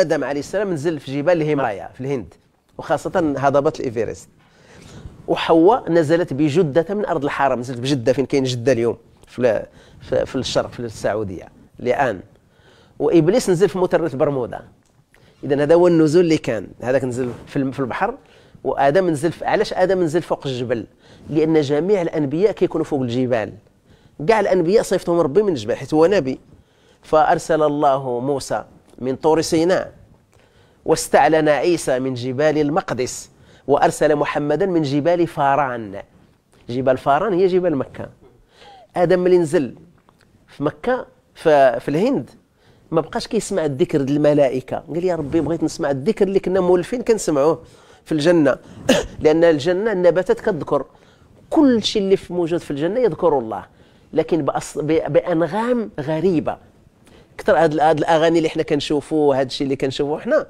ادم عليه السلام نزل في جبال الهيمالايا في الهند وخاصه هضبه الايفيرست وحواء نزلت بجده من ارض الحرم نزلت بجده فين كاين جده اليوم في في الشرق في السعوديه الان وابليس نزل في مترة برمودا اذا هذا هو النزول اللي كان هذاك نزل في البحر وادم نزل في... علاش ادم نزل فوق الجبل لان جميع الانبياء كيكونوا فوق الجبال كاع الانبياء صيفتهم ربي من الجبال حيث هو نبي فارسل الله موسى من طور سيناء واستعلن عيسى من جبال المقدس وأرسل محمدا من جبال فاران جبال فاران هي جبال مكة آدم اللي نزل في مكة في الهند ما بقاش كيسمع الذكر الملائكة قال يا ربي بغيت نسمع الذكر اللي كنا مولفين كنسمعوه في الجنة لأن الجنة النباتات كتذكر كل شيء اللي موجود في الجنة يذكر الله لكن بأنغام غريبة كثر هاد, هاد الاغاني اللي حنا كنشوفوا هاد الشيء اللي كنشوفوا حنا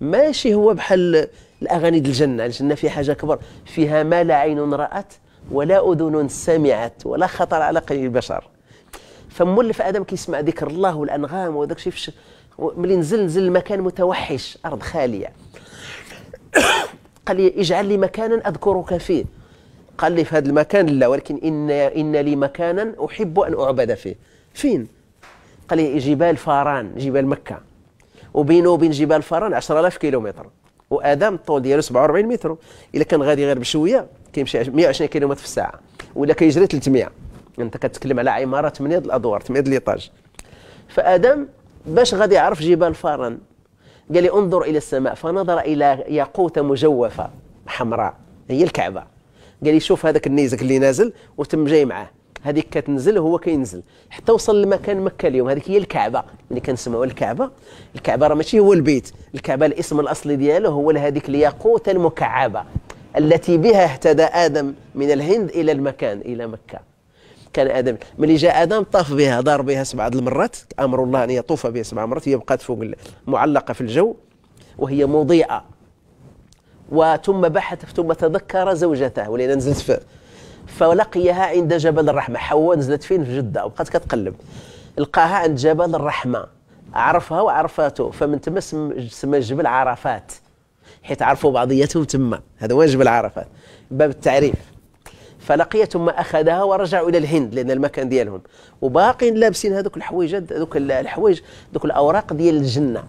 ماشي هو بحال الاغاني ديال الجنه الجنه فيها حاجه كبر فيها ما لا عين رات ولا اذن سمعت ولا خطر على قلب البشر فمولف ادم كيسمع ذكر الله والانغام وداك الشيء ملي نزل نزل لمكان متوحش ارض خاليه قال لي اجعل لي مكانا اذكرك فيه قال لي في هذا المكان لا ولكن ان ان لي مكانا احب ان اعبد فيه فين قال لي جبال فاران جبال مكة وبينه وبين جبال فاران 10000 كيلومتر وادم الطول ديالو 47 متر الا كان غادي غير بشويه كيمشي 120 كيلومتر في الساعه ولا كيجري 300 انت كتكلم على عماره 8 الادوار 8 ليطاج فادم باش غادي يعرف جبال فاران قال لي انظر الى السماء فنظر الى ياقوته مجوفه حمراء هي الكعبه قال لي شوف هذاك النيزك اللي نازل وتم جاي معاه هذيك كتنزل هو كينزل حتى وصل لمكان مكه اليوم هذيك هي الكعبه اللي كنسموها الكعبه الكعبه راه ماشي هو البيت الكعبه الاسم الاصلي ديالو هو لهذيك الياقوت المكعبه التي بها اهتدى ادم من الهند الى المكان الى مكه كان ادم ملي جاء ادم طاف بها دار بها سبع المرات امر الله ان يطوف بها سبع مرات هي بقات فوق معلقه في الجو وهي مضيئه وثم بحث ثم تذكر زوجته ولينا نزلت في فلقيها عند جبل الرحمه حواء نزلت فين في جده وبقات كتقلب لقاها عند جبل الرحمه عرفها وعرفاته فمن تما سمى جبل عرفات حيت عرفوا بعضياتهم تما هذا هو جبل عرفات باب التعريف فلقي ثم اخذها ورجعوا الى الهند لان المكان ديالهم وباقين لابسين هذوك الحوايج هذوك الحوايج ذوك الاوراق ديال الجنه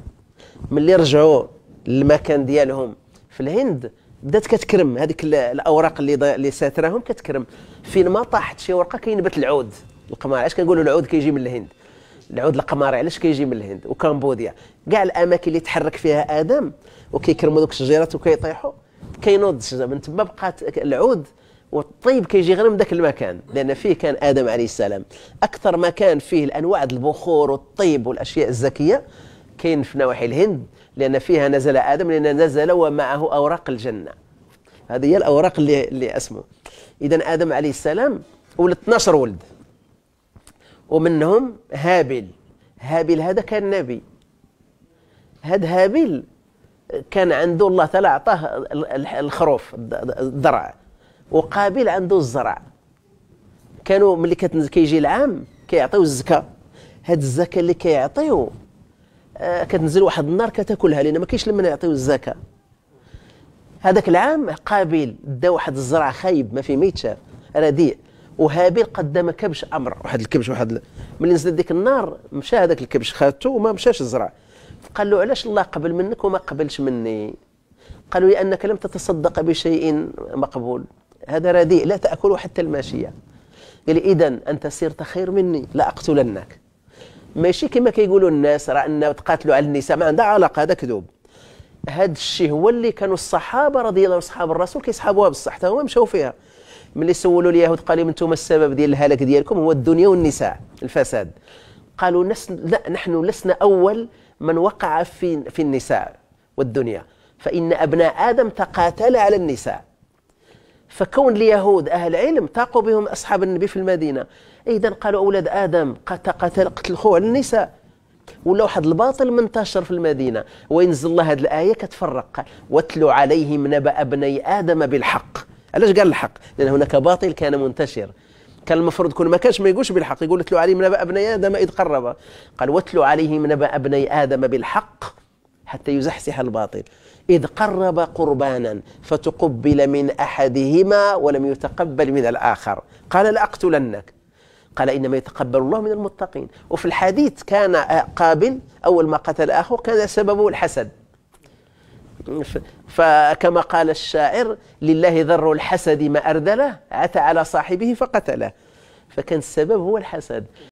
ملي رجعوا للمكان ديالهم في الهند بدات كتكرم هذيك الاوراق اللي اللي ساتراهم كتكرم فين ما طاحت شي ورقه كينبت العود القمار علاش كنقولوا العود كيجي من الهند العود القماري علاش كيجي من الهند وكمبوديا كاع الاماكن اللي تحرك فيها ادم وكيكرموا دوك الشجيرات وكيطيحوا كينوض الشجره من تما بقات العود والطيب كيجي غير من ذاك المكان لان فيه كان ادم عليه السلام اكثر مكان فيه الانواع البخور والطيب والاشياء الزكيه كاين في نواحي الهند لأن فيها نزل آدم لأن نزل ومعه أوراق الجنة هذه هي الأوراق اللي, اللي اسمه إذا آدم عليه السلام ولد 12 ولد ومنهم هابل هابل هذا كان نبي هذا هابل كان عنده الله تعالى أعطاه الخروف الدرع وقابل عنده الزرع كانوا ملي كيجي العام كيعطيو الزكاة هاد الزكاة اللي كيعطيو آه، كتنزل واحد النار كتاكلها لان ما كاينش لمن يعطيو الزكاه هذاك العام قابيل دا واحد الزرع خايب ما فيه ما يتشاف رديء وهابيل قدم كبش امر واحد الكبش واحد ال... ملي نزلت ديك النار مشى هذاك الكبش خاتو وما مشاش الزرع قال له علاش الله قبل منك وما قبلش مني قالوا لانك لم تتصدق بشيء مقبول هذا رديء لا تاكله حتى الماشيه قال اذا انت صرت خير مني لا اقتلنك ماشي كما كيقولوا الناس راه ان تقاتلوا على النساء ما عندها علاقه هذا كذوب هذا الشيء هو اللي كانوا الصحابه رضي الله عنهم اصحاب الرسول كيصحابوها بصح حتى هما مشاو فيها ملي سولوا اليهود قال لهم انتم السبب ديال الهلاك ديالكم هو الدنيا والنساء الفساد قالوا نس لا نحن لسنا اول من وقع في في النساء والدنيا فان ابناء ادم تقاتل على النساء فكون اليهود أهل علم تاقوا بهم أصحاب النبي في المدينة إذا قالوا أولاد آدم قتل قتل خوة على النساء ولا واحد الباطل منتشر في المدينة وينزل الله هذه الآية كتفرق واتلو عليهم نبأ ابني آدم بالحق علاش قال الحق لأن هناك باطل كان منتشر كان المفروض يكون ما كانش ما يقولش بالحق يقول اتلو عليهم نبأ ابني آدم إذ قرب قال واتلو عليهم نبأ ابني آدم بالحق حتى يزحزح الباطل إذ قرب قربانا فتقبل من أحدهما ولم يتقبل من الآخر قال لأقتلنك قال إنما يتقبل الله من المتقين وفي الحديث كان قابل أول ما قتل أخوه كان سببه الحسد فكما قال الشاعر لله ذر الحسد ما أردله عتى على صاحبه فقتله فكان السبب هو الحسد